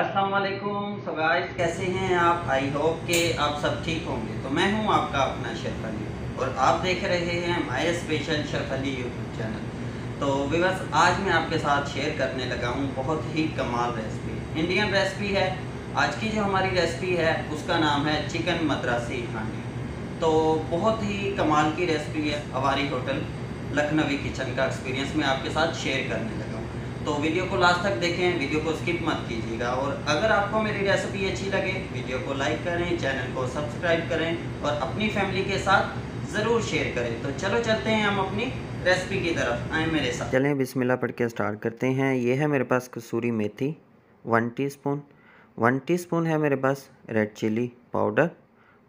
Aslam so guys कैसे हैं आप आई होप के आप सब ठीक होंगे तो मैं हूं आपका अपना शरफ अली और आप देख रहे हैं my special Sharaf Ali YouTube channel तो विवस आज मैं आपके साथ शेयर करने लगा हूं बहुत ही कमाल रेसिपी इंडियन रेसिपी है आज की जो हमारी रेसिपी है उसका नाम है चिकन मद्रासी हांडी तो बहुत ही कमाल की रेसिपी है हमारी होटल लखनवी किचन का एक्सपीरियंस मैं आपके साथ शेयर करने लगा तो वीडियो को लास्ट तक देखें वीडियो को स्किप मत कीजिएगा और अगर आपको मेरी रेसिपी अच्छी लगे वीडियो को लाइक करें चैनल को सब्सक्राइब करें और अपनी फैमिली के साथ ज़रूर शेयर करें तो चलो चलते हैं हम अपनी रेसिपी की तरफ आए मेरे साथ चलें बिस्मिल्लाह पढ़ के स्टार्ट करते हैं ये है मेरे पास kasuri methi one tea spoon one spoon है मेरे पास red chilli powder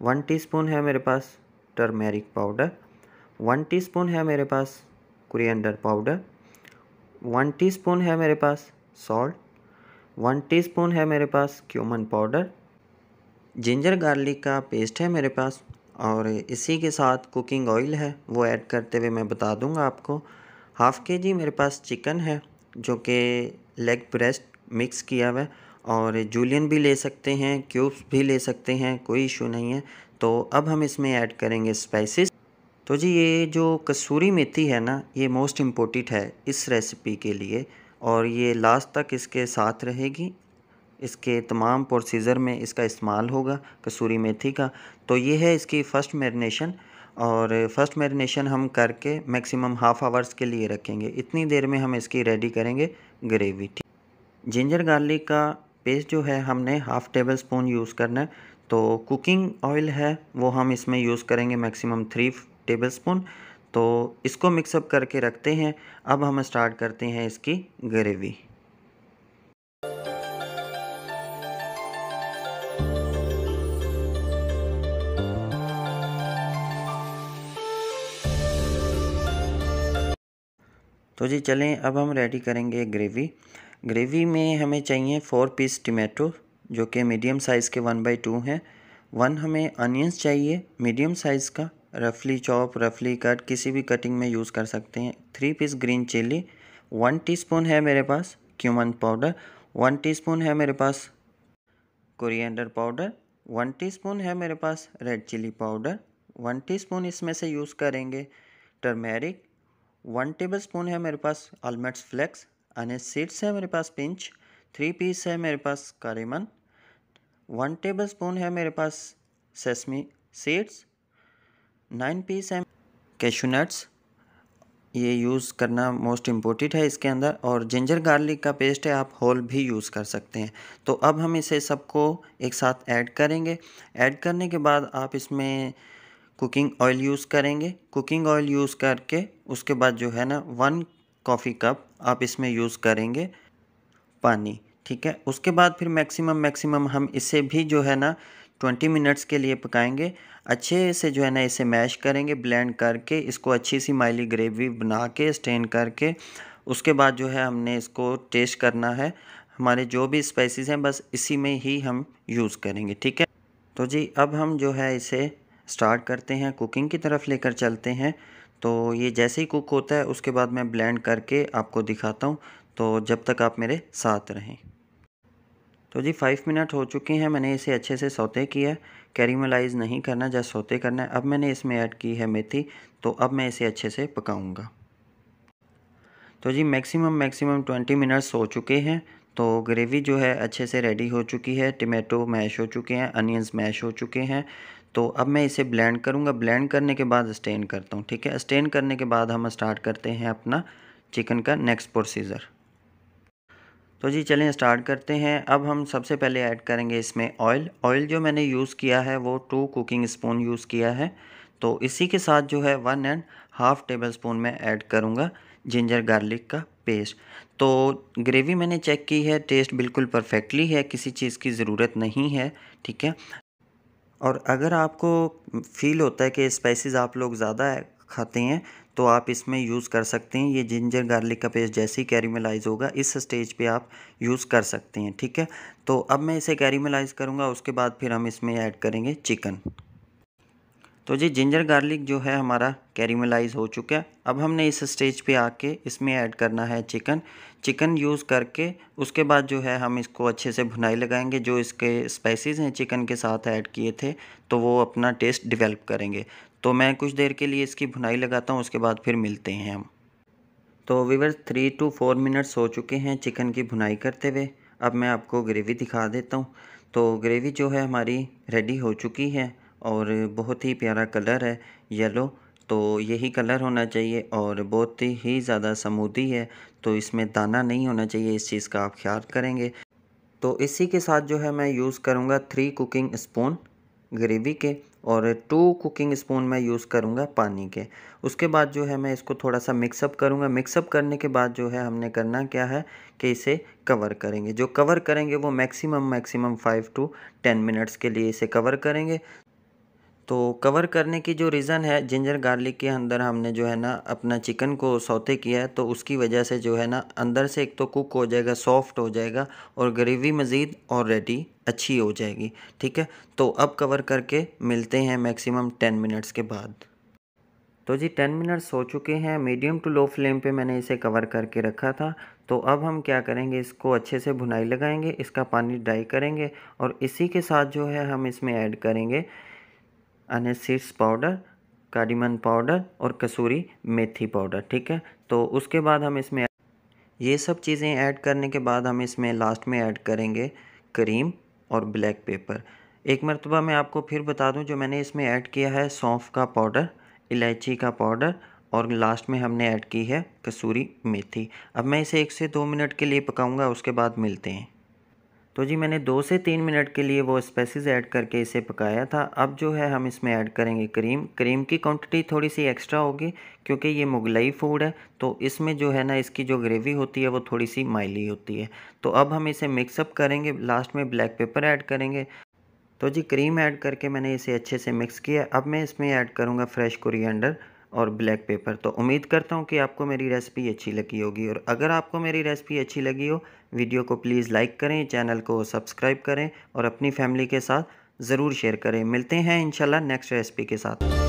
one spoon है मेरे पास टर्मेरिक पाउडर वन स्पून है मेरे पास कुरियंडर पाउडर वन टीस्पून है मेरे पास सॉल्ट वन टीस्पून है मेरे पास क्यूमन पाउडर जिंजर गार्लिक का पेस्ट है मेरे पास और इसी के साथ कुकिंग ऑयल है वो ऐड करते हुए मैं बता दूंगा आपको हाफ़ के जी मेरे पास चिकन है जो कि लेग ब्रेस्ट मिक्स किया हुआ और जूलियन भी ले सकते हैं क्यूब्स भी ले सकते हैं कोई इशू नहीं है तो अब हम इसमें ऐड करेंगे स्पाइसेस तो जी ये जो कसूरी मेथी है ना ये मोस्ट इम्पोर्टेंट है इस रेसिपी के लिए और ये लास्ट तक इसके साथ रहेगी इसके तमाम प्रोसीज़र में इसका इस्तेमाल होगा कसूरी मेथी का तो ये है इसकी फ़र्स्ट मेरीनेशन और फर्स्ट मैरिनेशन हम करके मैक्सिमम हाफ़ आवर्स के लिए रखेंगे इतनी देर में हम इसकी रेडी करेंगे ग्रेवी जिंजर गार्लिक का पेस्ट जो है हमने हाफ़ टेबल स्पून यूज़ करना है तो कुकिंग ऑयल है वो हम इसमें यूज़ करेंगे मैक्सिमम थ्री टेबल स्पून तो इसको मिक्सअप करके रखते हैं अब हम स्टार्ट करते हैं इसकी ग्रेवी तो जी चलें अब हम रेडी करेंगे ग्रेवी ग्रेवी में हमें चाहिए फ़ोर पीस टमेटो जो कि मीडियम साइज़ के वन बाई टू हैं वन हमें अनियंस चाहिए मीडियम साइज़ का रफली चॉप रफली कट किसी भी कटिंग में यूज़ कर सकते हैं three piece green chilli one teaspoon है मेरे पास क्यूमन पाउडर वन टीस्पून है मेरे पास कोरिएंडर पाउडर वन टीस्पून है मेरे पास red chilli powder one teaspoon इसमें से यूज़ करेंगे टर्मेरिक वन टेबल स्पून है मेरे पास आलमंड्स फ्लेक्स अनिस सीड्स है मेरे पास पिंच थ्री पीस है मेरे पास कारीमन वन टेबल स्पून है मेरे पास sesame seeds nine piece um cashew nuts ये यूज़ करना मोस्ट इम्पोर्टेंट है इसके अंदर और जिंजर गार्लिक का पेस्ट है आप होल भी यूज़ कर सकते हैं तो अब हम इसे सबको एक साथ ऐड करेंगे ऐड करने के बाद आप इसमें कुकिंग ऑयल यूज़ करेंगे कुकिंग ऑयल यूज़ करके उसके बाद जो है ना वन कॉफ़ी कप आप इसमें यूज़ करेंगे पानी ठीक है उसके बाद फिर मैक्सिमम मैक्सिमम हम इसे भी जो है ना ट्वेंटी मिनट्स के लिए पकाएंगे अच्छे से जो है ना इसे मैश करेंगे ब्लेंड करके इसको अच्छी सी माइली ग्रेवी बना के स्टेन करके उसके बाद जो है हमने इसको टेस्ट करना है हमारे जो भी स्पाइसेस हैं बस इसी में ही हम यूज़ करेंगे ठीक है तो जी अब हम जो है इसे स्टार्ट करते हैं कुकिंग की तरफ लेकर चलते हैं तो ये जैसे ही कुक होता है उसके बाद मैं ब्लेंड करके आपको दिखाता हूँ तो जब तक आप मेरे साथ रहें तो जी फाइव मिनट हो चुके हैं मैंने इसे अच्छे से सोते किया कैरीमलाइज नहीं करना जस्ट सोते करना है अब मैंने इसमें ऐड की है मेथी तो अब मैं इसे अच्छे से पकाऊंगा तो जी मैक्सिमम मैक्सिमम ट्वेंटी मिनट्स हो चुके हैं तो ग्रेवी जो है अच्छे से रेडी हो चुकी है टमेटो मैश हो चुके हैं अनियंस मैश हो चुके हैं तो अब मैं इसे ब्लेंड करूँगा ब्लेंड करने के बाद स्टेन करता हूँ ठीक है स्टेन करने के बाद हम स्टार्ट करते हैं अपना चिकन का नेक्स्ट प्रोसीज़र तो जी चलें स्टार्ट करते हैं अब हम सबसे पहले ऐड करेंगे इसमें ऑयल ऑयल जो मैंने यूज़ किया है वो टू कुकिंग स्पून यूज़ किया है तो इसी के साथ जो है one and half table spoon मैं ऐड करूँगा जिंजर गार्लिक का पेस्ट तो ग्रेवी मैंने चेक की है टेस्ट बिल्कुल परफेक्टली है किसी चीज़ की ज़रूरत नहीं है ठीक है और अगर आपको फील होता है कि स्पाइसेस आप लोग ज़्यादा खाते हैं तो आप इसमें यूज़ कर सकते हैं ये जिंजर गार्लिक का पेस्ट जैसे ही कैरीमलाइज होगा इस स्टेज पे आप यूज़ कर सकते हैं ठीक है तो अब मैं इसे कैरीमलाइज करूँगा उसके बाद फिर हम इसमें ऐड करेंगे चिकन तो जी जिंजर गार्लिक जो है हमारा कैरीमलाइज हो चुका है अब हमने इस स्टेज पे आके इसमें ऐड करना है चिकन चिकन यूज़ करके उसके बाद जो है हम इसको अच्छे से भुनाई लगाएंगे जो इसके स्पाइसेस हैं चिकन के साथ ऐड किए थे तो वो अपना टेस्ट डिवेलप करेंगे तो मैं कुछ देर के लिए इसकी भुनाई लगाता हूँ उसके बाद फिर मिलते हैं हम तो वीवर थ्री टू फोर मिनट्स हो चुके हैं चिकन की भुनाई करते हुए अब मैं आपको ग्रेवी दिखा देता हूँ तो ग्रेवी जो है हमारी रेडी हो चुकी है और बहुत ही प्यारा कलर है येलो तो यही कलर होना चाहिए और बहुत ही ज़्यादा समूदी है तो इसमें दाना नहीं होना चाहिए इस चीज़ का आप ख्याल करेंगे तो इसी के साथ जो है मैं यूज़ करूँगा थ्री कुकिंग स्पून ग्रेवी के और टू कुकिंग स्पून मैं यूज़ करूँगा पानी के उसके बाद जो है मैं इसको थोड़ा सा मिक्सअप करूँगा मिक्सअप करने के बाद जो है हमने करना क्या है कि इसे कवर करेंगे जो कवर करेंगे वो maximum maximum five to ten minutes के लिए इसे कवर करेंगे तो कवर करने की जो रीज़न है जिंजर गार्लिक के अंदर हमने जो है ना अपना चिकन को सौते किया है तो उसकी वजह से जो है ना अंदर से एक तो कुक हो जाएगा सॉफ्ट हो जाएगा और ग्रेवी मज़ीद ऑलरेडी अच्छी हो जाएगी ठीक है तो अब कवर करके मिलते हैं मैक्सिमम टेन मिनट्स के बाद तो जी टेन मिनट्स हो चुके हैं मीडियम टू लो फ्लेम पे मैंने इसे कवर करके रखा था तो अब हम क्या करेंगे इसको अच्छे से भुनाई लगाएंगे इसका पानी ड्राई करेंगे और इसी के साथ जो है हम इसमें ऐड करेंगे अन्य सीड्स पाउडर कारीमन पाउडर और कसूरी मेथी पाउडर ठीक है तो उसके बाद हम इसमें ये सब चीज़ें ऐड करने के बाद हम इसमें लास्ट में ऐड करेंगे करीम और ब्लैक पेपर एक मरतबा मैं आपको फिर बता दूं जो मैंने इसमें ऐड किया है सौंफ का पाउडर इलायची का पाउडर और लास्ट में हमने ऐड की है कसूरी मेथी अब मैं इसे एक से दो मिनट के लिए पकाऊंगा उसके बाद मिलते हैं तो जी मैंने दो से तीन मिनट के लिए वो स्पाइसेस ऐड करके इसे पकाया था अब जो है हम इसमें ऐड करेंगे क्रीम क्रीम की क्वांटिटी थोड़ी सी एक्स्ट्रा होगी क्योंकि ये मुगलई फूड है तो इसमें जो है ना इसकी जो ग्रेवी होती है वो थोड़ी सी माइली होती है तो अब हम इसे मिक्सअप करेंगे लास्ट में ब्लैक पेपर ऐड करेंगे तो जी क्रीम ऐड करके मैंने इसे अच्छे से मिक्स किया अब मैं इसमें ऐड करूँगा फ्रेश कुरियंडर और ब्लैक पेपर तो उम्मीद करता हूँ कि आपको मेरी रेसिपी अच्छी लगी होगी और अगर आपको मेरी रेसिपी अच्छी लगी हो वीडियो को प्लीज़ लाइक करें चैनल को सब्सक्राइब करें और अपनी फैमिली के साथ ज़रूर शेयर करें मिलते हैं इंशाल्लाह नेक्स्ट रेसिपी के साथ